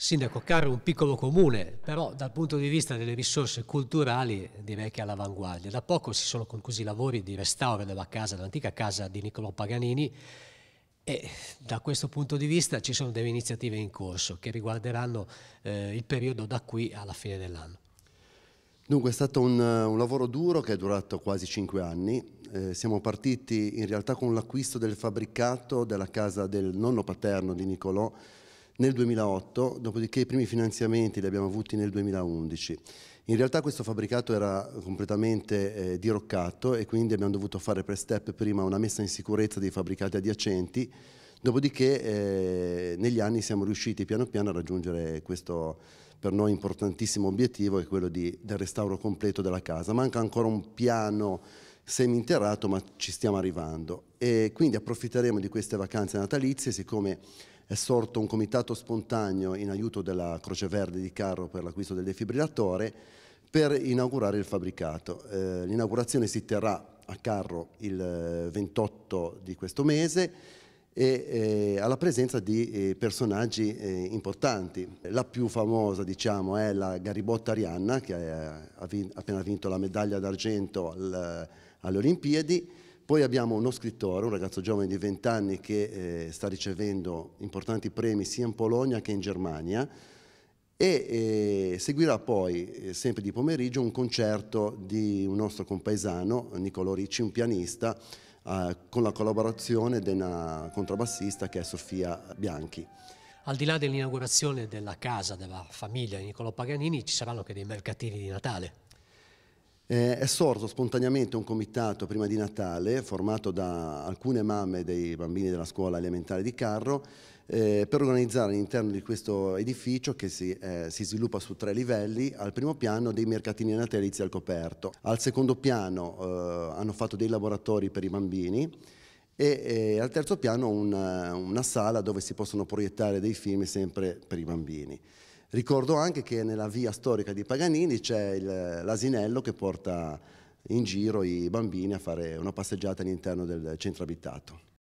Sindaco, Carro è un piccolo comune, però dal punto di vista delle risorse culturali direi che è all'avanguardia. Da poco si sono conclusi i lavori di restauro della casa, dell'antica casa di Niccolò Paganini e da questo punto di vista ci sono delle iniziative in corso che riguarderanno eh, il periodo da qui alla fine dell'anno. Dunque è stato un, un, lavoro duro che è durato quasi cinque anni, eh, siamo partiti in realtà con l'acquisto del fabbricato della casa del nonno paterno di Niccolò nel 2008, dopodiché i primi finanziamenti li abbiamo avuti nel 2011. In realtà questo fabbricato era completamente eh, diroccato e quindi abbiamo dovuto fare per step prima una messa in sicurezza dei fabbricati adiacenti, dopodiché eh, negli anni siamo riusciti piano piano a raggiungere questo per noi importantissimo obiettivo, che è quello di, del restauro completo della casa. Manca ancora un piano seminterrato ma ci stiamo arrivando e quindi approfitteremo di queste vacanze natalizie siccome è sorto un comitato spontaneo in aiuto della Croce Verde di Carro per l'acquisto del defibrillatore per inaugurare il fabbricato. Eh, L'inaugurazione si terrà a Carro il 28 eh, di questo mese e eh, alla presenza di eh, personaggi eh, importanti. La più famosa diciamo, è la Garibotta Arianna che ha, appena vinto la medaglia d'argento alle Olimpiadi poi abbiamo uno scrittore, un ragazzo giovane di 20 anni che eh, sta ricevendo importanti premi sia in Polonia che in Germania e eh, seguirà poi, eh, sempre di pomeriggio, un concerto di un nostro compaesano, Niccolò Ricci, un pianista, eh, con la collaborazione di una contrabbassista che è Sofia Bianchi. Al di là dell'inaugurazione della casa della famiglia di Niccolò Paganini ci saranno anche dei mercatini di Natale. Eh, è sorto spontaneamente un comitato prima di Natale formato da alcune mamme dei bambini della scuola elementare di Carro eh, per organizzare all'interno di questo edificio che si, eh, si, sviluppa su tre livelli, al primo piano dei mercatini natalizi al coperto, al secondo piano eh, hanno fatto dei laboratori per i bambini e, e al terzo piano una, una sala dove si possono proiettare dei film sempre per i bambini. Ricordo anche che nella via storica di Paganini c'è l'asinello che porta in giro i bambini a fare una passeggiata all'interno del centro abitato.